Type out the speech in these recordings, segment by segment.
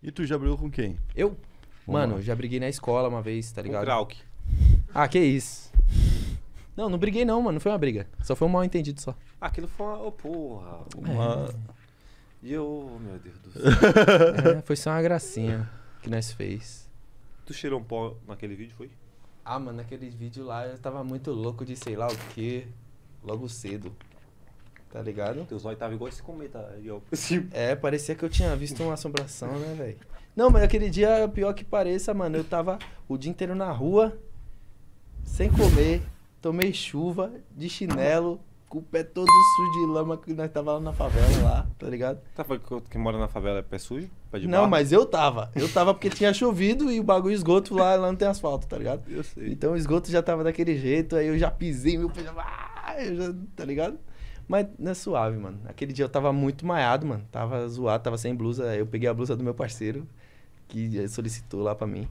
E tu já brigou com quem? Eu? Vamos Mano, lá. já briguei na escola uma vez, tá ligado? O Ah, que isso. Não, não briguei não, mano. Não foi uma briga. Só foi um mal entendido só. Ah, aquilo foi uma. Oh, porra. É. Uma. E eu. meu Deus do céu. é, foi só uma gracinha que nós fez. Tu cheirou um pó naquele vídeo, foi? Ah, mano, naquele vídeo lá eu tava muito louco de sei lá o que. Logo cedo. Tá ligado? Teus olhos estavam igual esse cometa. Eu... É, parecia que eu tinha visto uma assombração, né, velho? Não, mas aquele dia, pior que pareça, mano, eu tava o dia inteiro na rua, sem comer, tomei chuva, de chinelo, com o pé todo sujo de lama que nós tava lá na favela lá, tá ligado? Tá que quem mora na favela é pé sujo? Pé de não, barro? mas eu tava. Eu tava porque tinha chovido e o bagulho esgoto lá, lá não tem asfalto, tá ligado? Eu sei. Então o esgoto já tava daquele jeito, aí eu já pisei, meu pé já... Ah, já tá ligado? Mas não é suave, mano. Aquele dia eu tava muito maiado, mano. Tava zoado, tava sem blusa. Eu peguei a blusa do meu parceiro, que solicitou lá pra mim.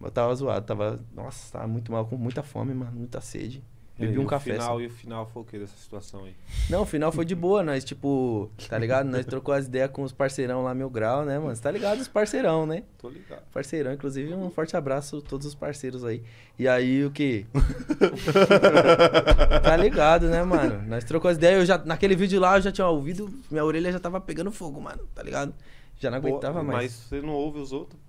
Eu tava zoado, tava. Nossa, tava muito mal, com muita fome, mano, muita sede. Bebi é, um café. Final, E o final foi o que dessa situação aí? Não, o final foi de boa, nós, tipo, tá ligado? Nós trocou as ideias com os parceirão lá, Mil Grau, né, mano? Você tá ligado os parceirão, né? Tô ligado. Parceirão, inclusive, um forte abraço a todos os parceiros aí. E aí, o que? tá ligado, né, mano? Nós trocou as ideias, eu já, naquele vídeo lá eu já tinha ouvido, minha orelha já tava pegando fogo, mano, tá ligado? Já não aguentava Pô, mais. Mas você não ouve os outros,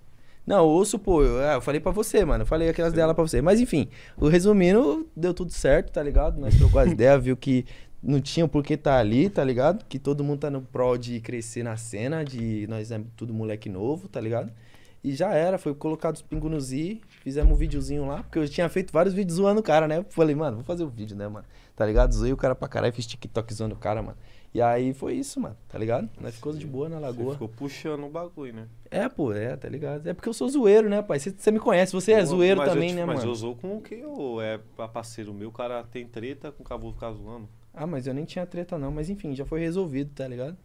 não, ouço, pô, eu, ah, eu, falei pra você, mano. Eu falei aquelas dela pra você. Mas enfim, o resumindo, deu tudo certo, tá ligado? Nós trocamos as ideias, viu que não tinha por que tá ali, tá ligado? Que todo mundo tá no pró de crescer na cena, de nós é tudo moleque novo, tá ligado? E já era, foi colocado os pingos nos fizemos um videozinho lá, porque eu tinha feito vários vídeos zoando o cara, né? Falei, mano, vou fazer o um vídeo, né, mano? Tá ligado? Zoei o cara pra caralho, fiz TikTok zoando o cara, mano. E aí foi isso, mano, tá ligado? Nós ficou de boa na lagoa. Você ficou puxando o bagulho, né? É, pô, é, tá ligado? É porque eu sou zoeiro, né, pai? Você me conhece, você é zoeiro também, te, né, mas mano? Mas eu zoou com o que? Ou é parceiro meu, o cara tem treta com o cabo ficar zoando? Ah, mas eu nem tinha treta não, mas enfim, já foi resolvido, tá ligado?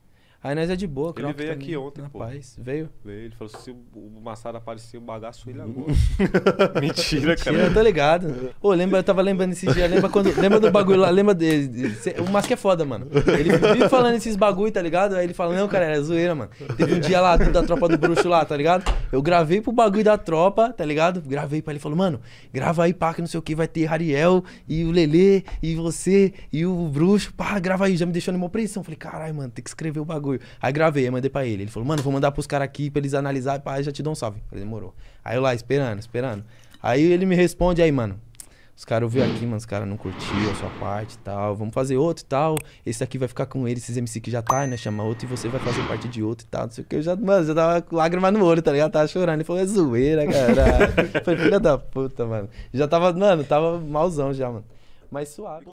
Aí nós é de boa, Ele veio aqui ontem, na Paz. Veio? Veio, ele falou se o massado aparecer, o bagaço ele agora. Mentira, uhum. Mentira, cara. Eu tô ligado. Ô, lembra, eu tava lembrando esse dia, lembra quando, lembra do bagulho lá, lembra dele, o Masque é foda, mano. Ele vive falando esses bagulho, tá ligado? Aí ele fala, não, cara, era é zoeira, mano. Teve um dia lá, da tropa do bruxo lá, tá ligado? Eu gravei pro bagulho da tropa, tá ligado? Gravei pra ele, falou, mano, grava aí, pá, que não sei o que, vai ter Ariel e o Lelê e você e o bruxo, pá, grava aí. Já me deixou numa pressão. Falei, caralho, mano, tem que escrever o bagulho. Aí gravei, aí mandei pra ele. Ele falou, mano, vou mandar pros caras aqui pra eles analisar, pá, já te dou um salve. Falei, demorou. Aí eu lá, esperando, esperando. Aí ele me responde, aí, mano, os caras ouviram aqui, mano, os caras não curtiram a sua parte e tal. Vamos fazer outro e tal. Esse aqui vai ficar com ele, esses MC que já tá, né? Chama outro e você vai fazer parte de outro e tal. Não sei o que. Eu já, mano, já tava com lágrima no olho, tá ligado? tava chorando. Ele falou, é zoeira, cara. Falei, filha da puta, mano. Já tava, mano, tava malzão já, mano. Mas suave.